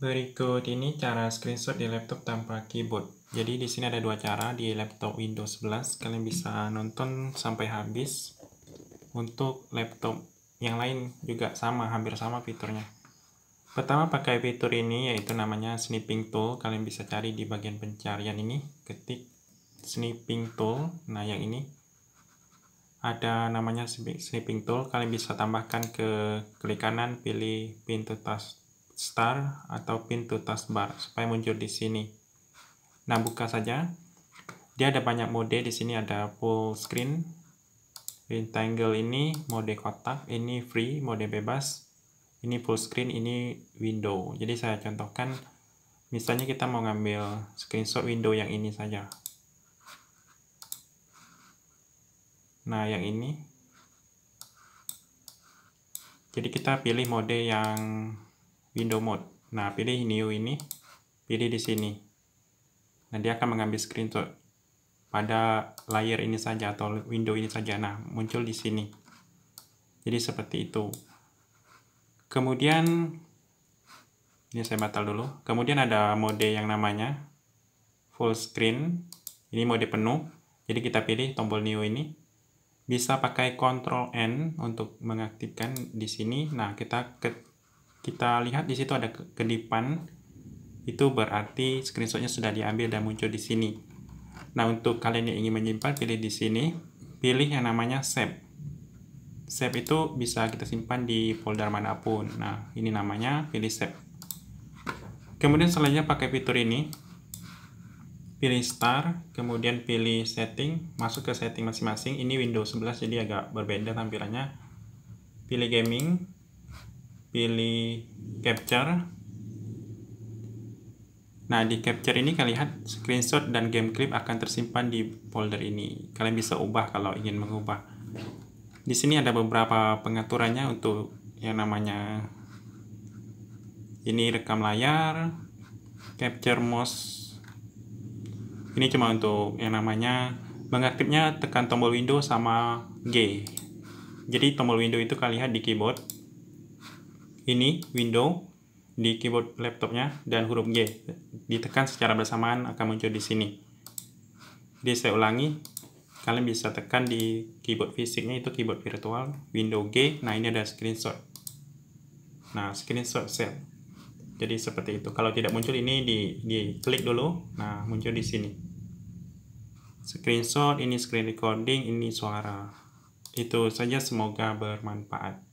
Berikut ini cara screenshot di laptop tanpa keyboard. Jadi di sini ada dua cara di laptop Windows 11 kalian bisa nonton sampai habis. Untuk laptop yang lain juga sama, hampir sama fiturnya. Pertama pakai fitur ini yaitu namanya snipping tool. Kalian bisa cari di bagian pencarian ini, ketik snipping tool. Nah, yang ini ada namanya snipping tool. Kalian bisa tambahkan ke klik kanan pilih pintu tas star atau pintu taskbar supaya muncul di sini. Nah, buka saja. Dia ada banyak mode di sini ada full screen. Rectangle ini mode kotak, ini free, mode bebas. Ini full screen, ini window. Jadi saya contohkan misalnya kita mau ngambil screenshot window yang ini saja. Nah, yang ini. Jadi kita pilih mode yang window mode. Nah, pilih new ini, pilih di sini. Nah, akan mengambil screenshot pada layer ini saja atau window ini saja. Nah, muncul di sini. Jadi seperti itu. Kemudian ini saya batal dulu. Kemudian ada mode yang namanya full screen. Ini mode penuh. Jadi kita pilih tombol new ini. Bisa pakai control N untuk mengaktifkan di sini. Nah, kita kita lihat di situ ada kedipan itu berarti screenshotnya sudah diambil dan muncul di sini nah untuk kalian yang ingin menyimpan pilih di sini pilih yang namanya save save itu bisa kita simpan di folder manapun nah ini namanya pilih save kemudian selanjutnya pakai fitur ini pilih start, kemudian pilih setting masuk ke setting masing-masing ini Windows 11 jadi agak berbeda tampilannya pilih gaming pilih capture nah di capture ini kalian lihat screenshot dan game clip akan tersimpan di folder ini kalian bisa ubah kalau ingin mengubah di sini ada beberapa pengaturannya untuk yang namanya ini rekam layar capture mouse ini cuma untuk yang namanya mengaktifnya tekan tombol window sama G jadi tombol window itu kalian lihat di keyboard ini window di keyboard laptopnya dan huruf G ditekan secara bersamaan akan muncul di sini. Jadi saya ulangi, kalian bisa tekan di keyboard fisiknya itu keyboard virtual, window G, nah ini ada screenshot. Nah, screenshot set. Jadi seperti itu. Kalau tidak muncul ini di di klik dulu. Nah, muncul di sini. Screenshot, ini screen recording, ini suara. Itu saja semoga bermanfaat.